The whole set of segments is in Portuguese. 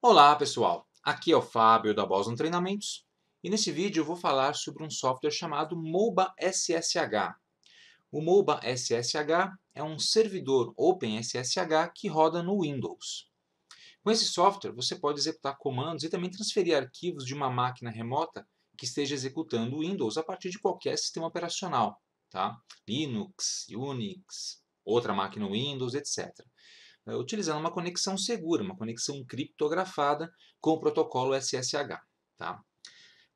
Olá pessoal, aqui é o Fábio da Boson Treinamentos e nesse vídeo eu vou falar sobre um software chamado MOBA SSH. O MOBA SSH é um servidor OpenSSH que roda no Windows. Com esse software você pode executar comandos e também transferir arquivos de uma máquina remota que esteja executando o Windows a partir de qualquer sistema operacional, tá? Linux, Unix, outra máquina Windows, etc. Né, utilizando uma conexão segura, uma conexão criptografada com o protocolo SSH. Tá?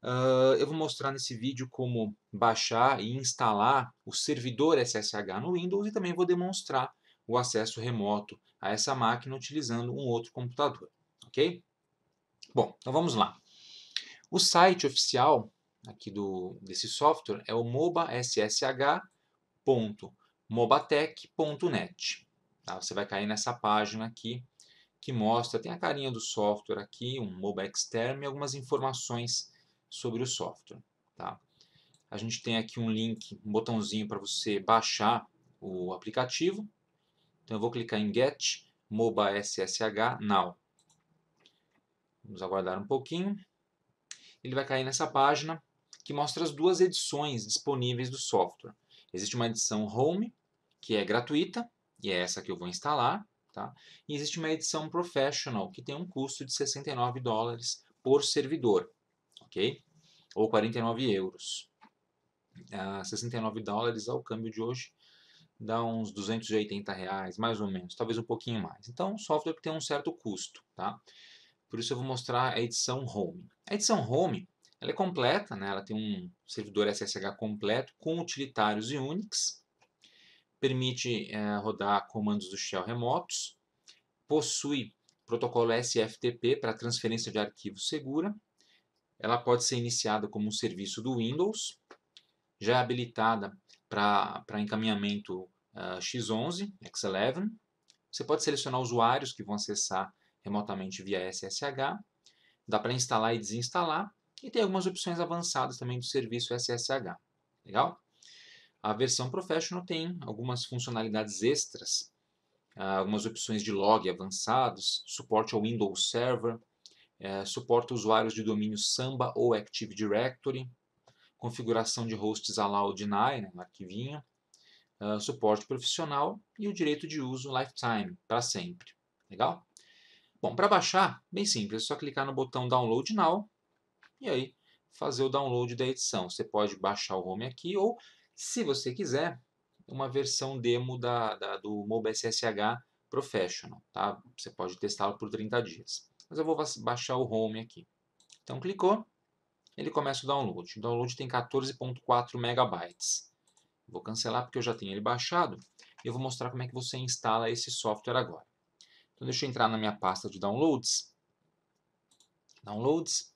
Uh, eu vou mostrar nesse vídeo como baixar e instalar o servidor SSH no Windows e também vou demonstrar o acesso remoto a essa máquina utilizando um outro computador, ok? Bom, então vamos lá. O site oficial aqui do, desse software é o mobassh.mobatech.net. Tá? Você vai cair nessa página aqui que mostra, tem a carinha do software aqui, um Mobex Term e algumas informações sobre o software. Tá? A gente tem aqui um link, um botãozinho para você baixar o aplicativo. Então eu vou clicar em Get Moba SSH Now. Vamos aguardar um pouquinho. Ele vai cair nessa página que mostra as duas edições disponíveis do software. Existe uma edição Home, que é gratuita, e é essa que eu vou instalar. Tá? E existe uma edição Professional, que tem um custo de 69 dólares por servidor, ok? Ou 49 euros. Ah, 69 dólares ao câmbio de hoje dá uns 280 reais, mais ou menos, talvez um pouquinho mais. Então, um software que tem um certo custo, tá? Por isso eu vou mostrar a edição Home. A edição Home, ela é completa, né? Ela tem um servidor SSH completo com utilitários e Unix, permite é, rodar comandos do shell remotos, possui protocolo SFTP para transferência de arquivos segura, ela pode ser iniciada como um serviço do Windows, já é habilitada para encaminhamento uh, X11, X11. Você pode selecionar usuários que vão acessar remotamente via SSH, dá para instalar e desinstalar, e tem algumas opções avançadas também do serviço SSH. Legal? A versão Professional tem algumas funcionalidades extras, ah, algumas opções de log avançados, suporte ao Windows Server, eh, suporta usuários de domínio Samba ou Active Directory, configuração de hosts allow ou deny, né, no arquivinho, ah, suporte profissional e o direito de uso lifetime, para sempre. Legal? Bom, para baixar, bem simples, é só clicar no botão Download Now e aí fazer o download da edição. Você pode baixar o home aqui ou se você quiser, uma versão demo da, da do Mobile Professional. Tá? Você pode testá-lo por 30 dias. Mas eu vou baixar o Home aqui. Então clicou, ele começa o download. O download tem 14.4 megabytes. Vou cancelar porque eu já tenho ele baixado. E eu vou mostrar como é que você instala esse software agora. Então deixa eu entrar na minha pasta de downloads. Downloads.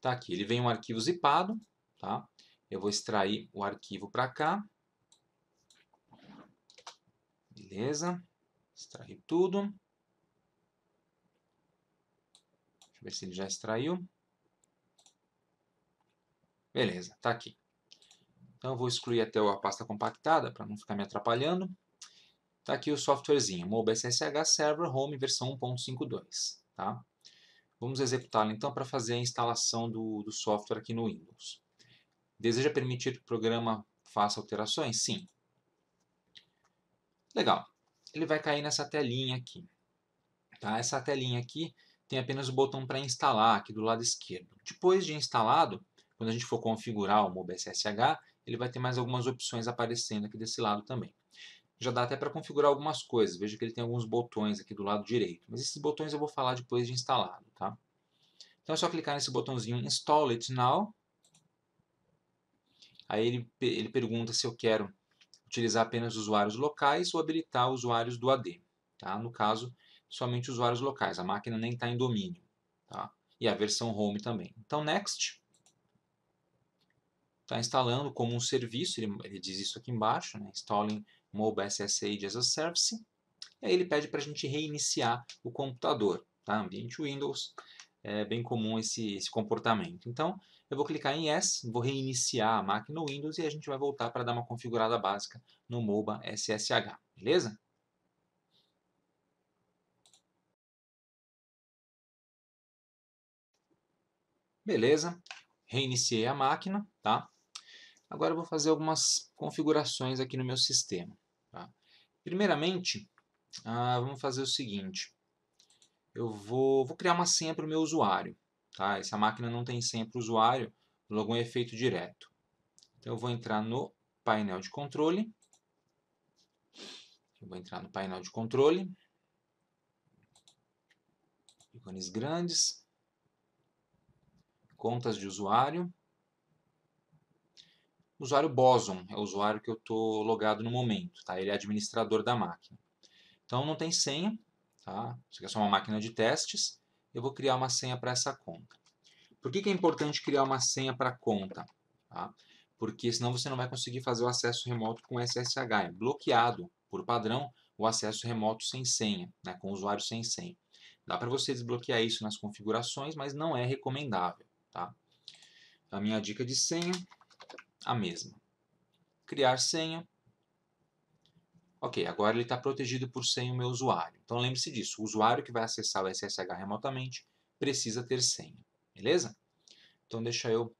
Tá aqui, ele vem um arquivo zipado, tá? Eu vou extrair o arquivo para cá. Beleza. Extrair tudo. Deixa eu ver se ele já extraiu. Beleza, está aqui. Então eu vou excluir até a pasta compactada para não ficar me atrapalhando. Está aqui o softwarezinho, SSH Server Home versão 1.52. Tá? Vamos executá-lo então para fazer a instalação do, do software aqui no Windows. Deseja permitir que o programa faça alterações? Sim. Legal. Ele vai cair nessa telinha aqui. Tá? Essa telinha aqui tem apenas o botão para instalar aqui do lado esquerdo. Depois de instalado, quando a gente for configurar o SSH, ele vai ter mais algumas opções aparecendo aqui desse lado também. Já dá até para configurar algumas coisas. Veja que ele tem alguns botões aqui do lado direito. Mas esses botões eu vou falar depois de instalado, tá? Então é só clicar nesse botãozinho Install It Now Aí ele, ele pergunta se eu quero utilizar apenas usuários locais ou habilitar usuários do AD. Tá? No caso, somente usuários locais, a máquina nem está em domínio. Tá? E a versão home também. Então, next. Está instalando como um serviço, ele, ele, diz isso aqui embaixo, né? installing mobile SSH as a service. E aí ele pede para a gente reiniciar o computador. Tá? Ambiente Windows, é bem comum esse, esse comportamento. Então, eu vou clicar em Yes, vou reiniciar a máquina no Windows e a gente vai voltar para dar uma configurada básica no MOBA SSH, beleza? Beleza, reiniciei a máquina, tá? Agora eu vou fazer algumas configurações aqui no meu sistema. Tá? Primeiramente, ah, vamos fazer o seguinte. Eu vou, vou criar uma senha para o meu usuário. Tá? E se a máquina não tem senha para o usuário, logo um efeito direto. Então eu vou entrar no painel de controle. Eu vou entrar no painel de controle. Ícones grandes. Contas de usuário. Usuário Boson é o usuário que eu estou logado no momento. Tá? Ele é administrador da máquina. Então não tem senha. Tá? Isso aqui é só uma máquina de testes eu vou criar uma senha para essa conta. Por que, que, é importante criar uma senha para conta? Tá? Porque senão você não vai conseguir fazer o acesso remoto com SSH. É bloqueado, por padrão, o acesso remoto sem senha, né, com usuário sem senha. Dá para você desbloquear isso nas configurações, mas não é recomendável. Tá? A minha dica de senha, a mesma. Criar senha, Ok, agora ele está protegido por senha o meu usuário. Então lembre-se disso, o usuário que vai acessar o SSH remotamente precisa ter senha, beleza? Então deixa eu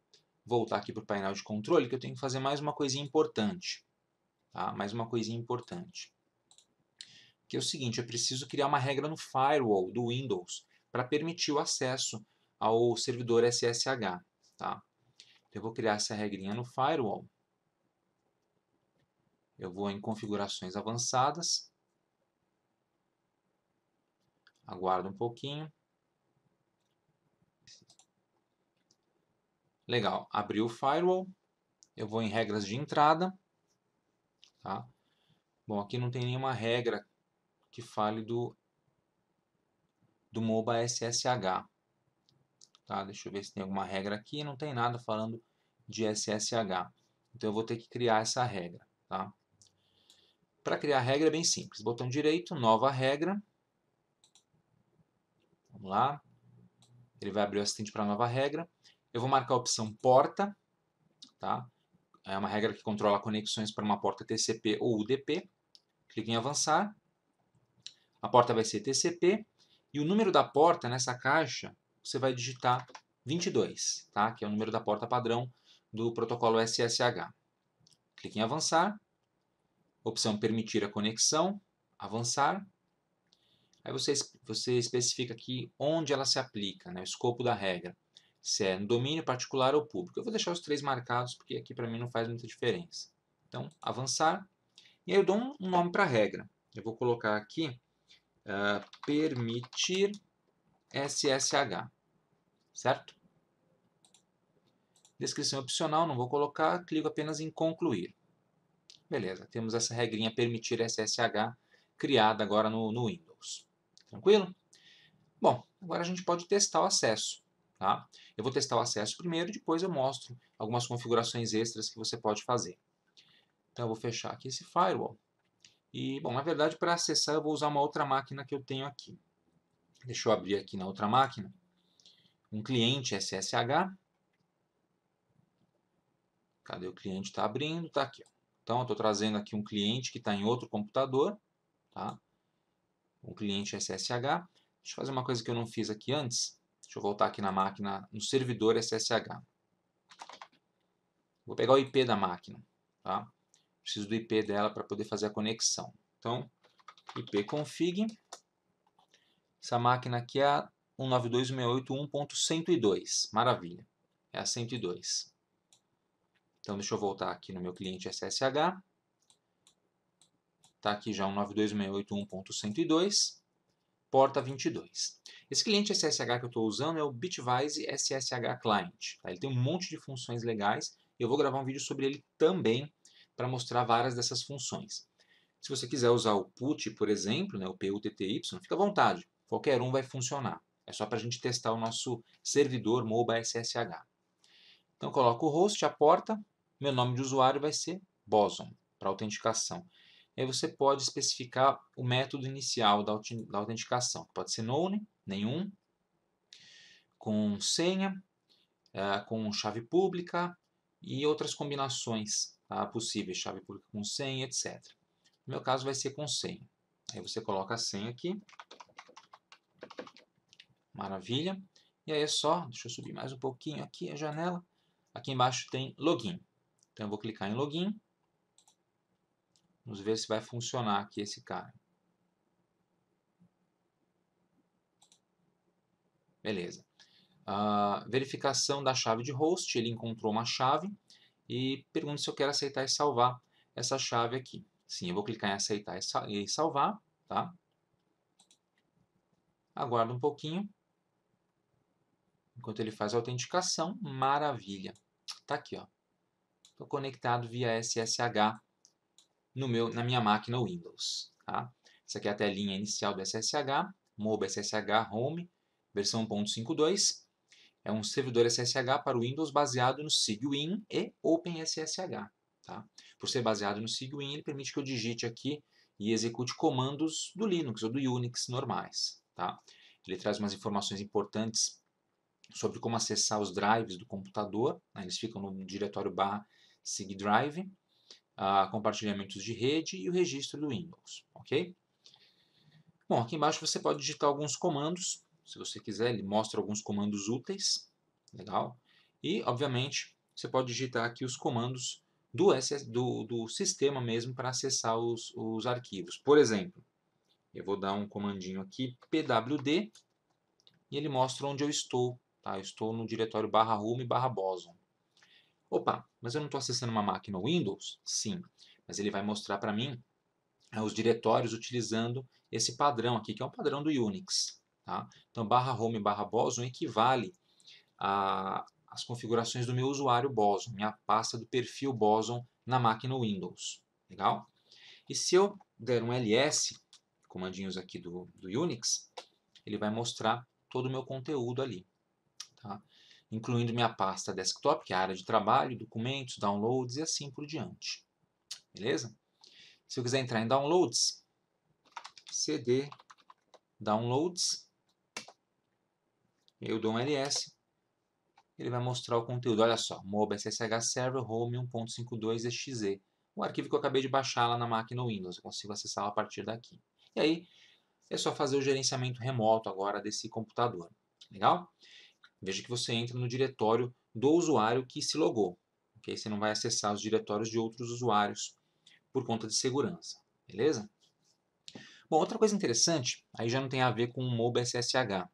voltar aqui para o painel de controle que eu tenho que fazer mais uma coisinha importante. Tá? Mais uma coisinha importante. Que é o seguinte, eu preciso criar uma regra no firewall do Windows para permitir o acesso ao servidor SSH. Tá? Então, eu vou criar essa regrinha no firewall eu vou em configurações avançadas. Aguardo um pouquinho. Legal, abriu o firewall. Eu vou em regras de entrada. Tá? Bom, aqui não tem nenhuma regra que fale do, do MOBA SSH. Tá? Deixa eu ver se tem alguma regra aqui. Não tem nada falando de SSH. Então eu vou ter que criar essa regra. Tá? Para criar a regra é bem simples. Botão direito, nova regra. Vamos lá. Ele vai abrir o assistente para a nova regra. Eu vou marcar a opção porta. Tá? É uma regra que controla conexões para uma porta TCP ou UDP. Clique em avançar. A porta vai ser TCP. E o número da porta nessa caixa, você vai digitar 22, tá? que é o número da porta padrão do protocolo SSH. Clique em avançar opção permitir a conexão, avançar. Aí você, você especifica aqui onde ela se aplica, né, o escopo da regra. Se é no domínio particular ou público. Eu vou deixar os três marcados porque aqui para mim não faz muita diferença. Então, avançar. E aí eu dou um nome para a regra. Eu vou colocar aqui uh, permitir SSH, certo? Descrição opcional, não vou colocar, clico apenas em concluir. Beleza, temos essa regrinha permitir SSH criada agora no, no Windows. Tranquilo? Bom, agora a gente pode testar o acesso. Tá? Eu vou testar o acesso primeiro, depois eu mostro algumas configurações extras que você pode fazer. Então eu vou fechar aqui esse firewall. E, bom, na verdade para acessar eu vou usar uma outra máquina que eu tenho aqui. Deixa eu abrir aqui na outra máquina. Um cliente SSH. Cadê o cliente? Está abrindo, está aqui. Ó. Então, eu estou trazendo aqui um cliente que está em outro computador, tá? um cliente SSH. Deixa eu fazer uma coisa que eu não fiz aqui antes. Deixa eu voltar aqui na máquina, no servidor SSH. Vou pegar o IP da máquina. Tá? Preciso do IP dela para poder fazer a conexão. Então, ipconfig. Essa máquina aqui é a 192.168.1.102. Maravilha. É a 102. Então, deixa eu voltar aqui no meu cliente SSH. Está aqui já um 92681.102, porta 22. Esse cliente SSH que eu estou usando é o Bitwise SSH Client. Tá? Ele tem um monte de funções legais e eu vou gravar um vídeo sobre ele também para mostrar várias dessas funções. Se você quiser usar o PUT, por exemplo, né, o PUTTY, fica à vontade, qualquer um vai funcionar. É só para a gente testar o nosso servidor MOBA SSH. Então, coloco o host, a porta, meu nome de usuário vai ser Boson, para autenticação. aí você pode especificar o método inicial da, da autenticação, que pode ser none, nenhum, com senha, é, com chave pública e outras combinações tá, possíveis, chave pública com senha, etc. No meu caso vai ser com senha. Aí você coloca a senha aqui. Maravilha. E aí é só, deixa eu subir mais um pouquinho aqui a janela. Aqui embaixo tem login. Então eu vou clicar em login. Vamos ver se vai funcionar aqui esse cara. Beleza. Uh, verificação da chave de host, ele encontrou uma chave e pergunta se eu quero aceitar e salvar essa chave aqui. Sim, eu vou clicar em aceitar e salvar, tá? Aguardo um pouquinho. Enquanto ele faz a autenticação, maravilha. Tá aqui, ó estou conectado via SSH no meu, na minha máquina Windows. Tá? Essa aqui é a telinha inicial do SSH, mob SSH Home, versão 1.52. É um servidor SSH para o Windows baseado no SIGWIN e OpenSSH. Tá? Por ser baseado no SIGWIN, ele permite que eu digite aqui e execute comandos do Linux ou do Unix normais. Tá? Ele traz umas informações importantes sobre como acessar os drives do computador, né? eles ficam no diretório barra SIGDrive, compartilhamentos de rede e o registro do Windows, ok? Bom, aqui embaixo você pode digitar alguns comandos, se você quiser, ele mostra alguns comandos úteis, legal? E, obviamente, você pode digitar aqui os comandos do, do, do sistema mesmo para acessar os, os arquivos. Por exemplo, eu vou dar um comandinho aqui, pwd, e ele mostra onde eu estou. Tá? Eu estou no diretório barra home barra boson. Opa, mas eu não estou acessando uma máquina Windows? Sim, mas ele vai mostrar para mim eh, os diretórios utilizando esse padrão aqui, que é um padrão do Unix. Tá? Então, barra home barra Boson equivale às configurações do meu usuário Boson, minha pasta do perfil Boson na máquina Windows. Legal? E se eu der um ls, comandinhos aqui do, do Unix, ele vai mostrar todo o meu conteúdo ali. Tá? incluindo minha pasta desktop, que é a área de trabalho, documentos, downloads e assim por diante. Beleza? Se eu quiser entrar em downloads, cd downloads, eu dou um ls, ele vai mostrar o conteúdo. Olha só, MOBA SSH Server Home 1.52.exe, o arquivo que eu acabei de baixar lá na máquina Windows, eu consigo acessá-lo a partir daqui. E aí, é só fazer o gerenciamento remoto agora desse computador. Legal? veja que você entra no diretório do usuário que se logou. Okay? Você não vai acessar os diretórios de outros usuários por conta de segurança. Beleza? Bom, outra coisa interessante, aí já não tem a ver com o SSH,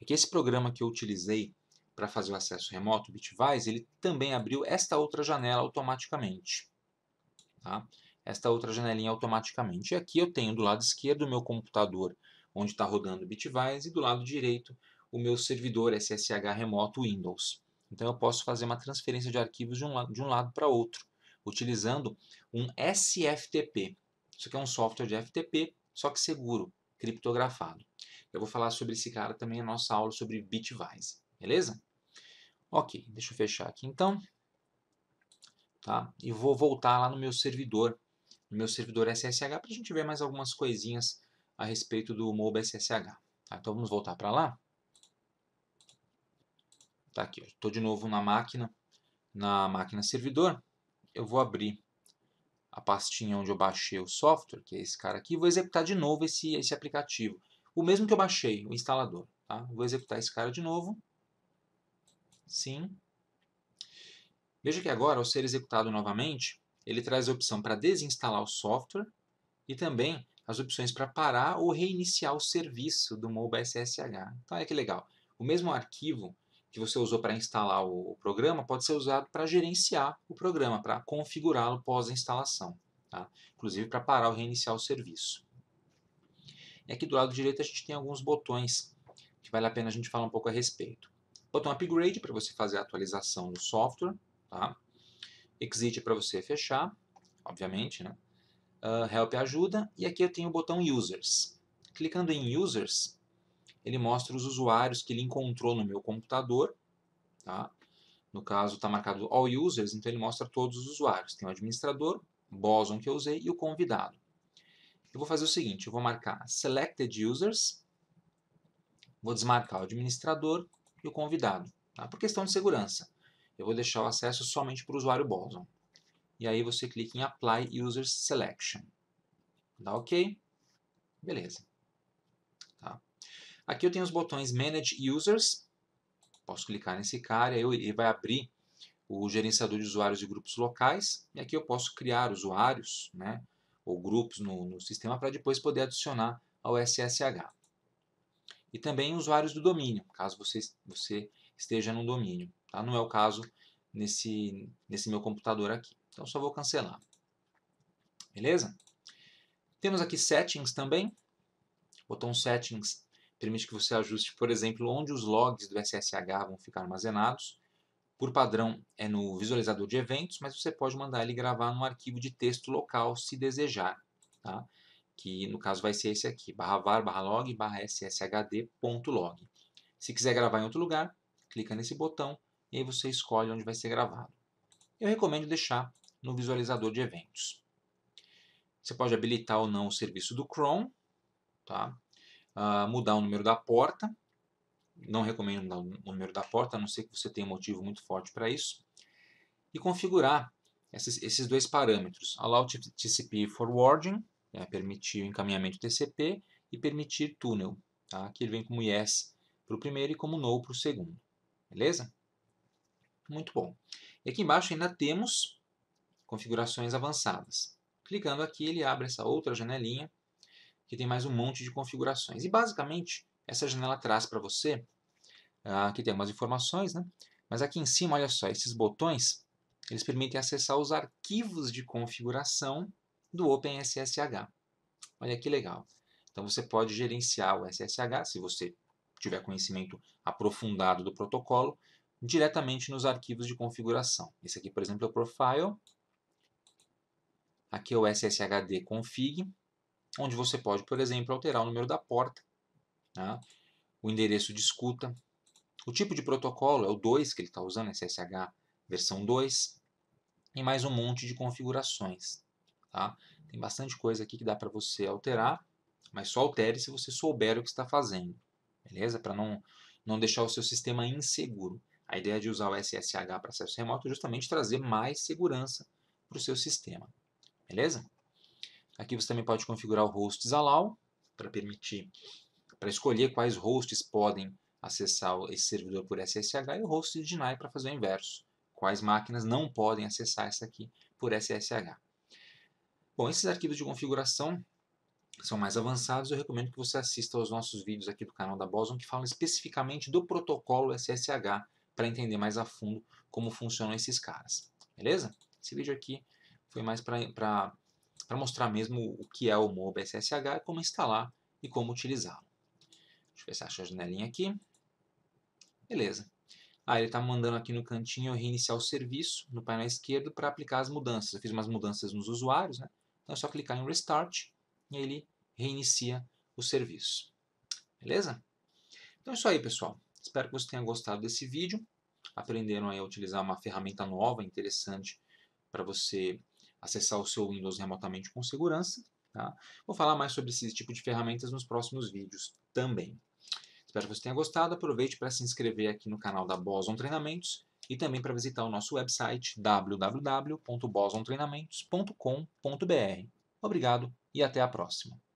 é que esse programa que eu utilizei para fazer o acesso remoto, o Bitwise, ele também abriu esta outra janela automaticamente. Tá? Esta outra janelinha automaticamente. E aqui eu tenho do lado esquerdo o meu computador, onde está rodando o Bitwise, e do lado direito o meu servidor SSH remoto Windows. Então eu posso fazer uma transferência de arquivos de um, lado, de um lado para outro, utilizando um SFTP. Isso aqui é um software de FTP, só que seguro, criptografado. Eu vou falar sobre esse cara também na nossa aula sobre Bitwise, beleza? Ok, deixa eu fechar aqui então. Tá? E vou voltar lá no meu servidor, no meu servidor SSH, para a gente ver mais algumas coisinhas a respeito do MOB SSH. Tá? Então vamos voltar para lá. Tá aqui, estou de novo na máquina, na máquina servidor. Eu vou abrir a pastinha onde eu baixei o software, que é esse cara aqui, e vou executar de novo esse, esse aplicativo. O mesmo que eu baixei, o instalador. Tá? Vou executar esse cara de novo. Sim. Veja que agora, ao ser executado novamente, ele traz a opção para desinstalar o software e também as opções para parar ou reiniciar o serviço do MobileSSH. Então, olha que legal. O mesmo arquivo que você usou para instalar o programa pode ser usado para gerenciar o programa, para configurá-lo pós a instalação, tá? inclusive para parar ou reiniciar o serviço. E aqui do lado direito a gente tem alguns botões que vale a pena a gente falar um pouco a respeito. Botão Upgrade para você fazer a atualização do software, tá? Exit para você fechar, obviamente, né? Uh, help ajuda, e aqui eu tenho o botão Users. Clicando em Users, ele mostra os usuários que ele encontrou no meu computador. Tá? No caso, está marcado All Users, então ele mostra todos os usuários. Tem o administrador, Boson que eu usei e o convidado. Eu vou fazer o seguinte, eu vou marcar Selected Users, vou desmarcar o administrador e o convidado, tá? por questão de segurança. Eu vou deixar o acesso somente para o usuário Boson. E aí você clica em Apply Users Selection. Dá OK. Beleza. Aqui eu tenho os botões Manage Users, posso clicar nesse cara, ele vai abrir o gerenciador de usuários e grupos locais, e aqui eu posso criar usuários, né, ou grupos no, no sistema para depois poder adicionar ao SSH. E também usuários do domínio, caso você, você esteja no domínio. Tá? Não é o caso nesse, nesse meu computador aqui. Então só vou cancelar. Beleza? Temos aqui settings também. Botão settings permite que você ajuste, por exemplo, onde os logs do SSH vão ficar armazenados. Por padrão é no visualizador de eventos, mas você pode mandar ele gravar num arquivo de texto local se desejar, tá? que no caso vai ser esse aqui, barra var, barra log, barra sshd.log. Se quiser gravar em outro lugar, clica nesse botão e aí você escolhe onde vai ser gravado. Eu recomendo deixar no visualizador de eventos. Você pode habilitar ou não o serviço do Chrome, tá? mudar o número da porta. Não recomendo mudar o número da porta, a não ser que você tenha um motivo muito forte para isso. E configurar esses, esses dois parâmetros, allow TCP forwarding, é, né, permitir o encaminhamento TCP, e permitir túnel, tá? que ele vem como yes para o primeiro e como no para o segundo. Beleza? Muito bom. E aqui embaixo ainda temos configurações avançadas. Clicando aqui, ele abre essa outra janelinha que tem mais um monte de configurações. E basicamente, essa janela traz para você, ah, aqui tem algumas informações, né? mas aqui em cima, olha só, esses botões, eles permitem acessar os arquivos de configuração do OpenSSH. Olha que legal. Então você pode gerenciar o SSH, se você tiver conhecimento aprofundado do protocolo, diretamente nos arquivos de configuração. Esse aqui, por exemplo, é o profile. Aqui é o SSHD config onde você pode, por exemplo, alterar o número da porta, né? o endereço de escuta. O tipo de protocolo é o 2 que ele está usando, é SSH versão 2, e mais um monte de configurações. Tá? Tem bastante coisa aqui que dá para você alterar, mas só altere se você souber o que está fazendo, beleza? Para não, não deixar o seu sistema inseguro. A ideia de usar o SSH para acesso remoto é justamente trazer mais segurança para o seu sistema, beleza? Aqui você também pode configurar o hosts allow para permitir, para escolher quais hosts podem acessar esse servidor por SSH e o host deny para fazer o inverso, quais máquinas não podem acessar essa aqui por SSH. Bom, esses arquivos de configuração são mais avançados, eu recomendo que você assista aos nossos vídeos aqui do canal da Boson que falam especificamente do protocolo SSH para entender mais a fundo como funcionam esses caras. Beleza? Esse vídeo aqui foi mais para para mostrar mesmo o que é o MOB SSH, como instalar e como utilizá-lo. Deixa eu fechar essa janelinha aqui. Beleza. Ah, ele está mandando aqui no cantinho reiniciar o serviço no painel esquerdo para aplicar as mudanças. Eu fiz umas mudanças nos usuários, né? Então é só clicar em Restart e ele reinicia o serviço. Beleza? Então é isso aí, pessoal. Espero que vocês tenham gostado desse vídeo. Aprenderam aí a utilizar uma ferramenta nova, interessante, para você acessar o seu Windows remotamente com segurança. Tá? Vou falar mais sobre esse tipo de ferramentas nos próximos vídeos também. Espero que você tenha gostado. Aproveite para se inscrever aqui no canal da Boson Treinamentos e também para visitar o nosso website www.bosontreinamentos.com.br. Obrigado e até a próxima.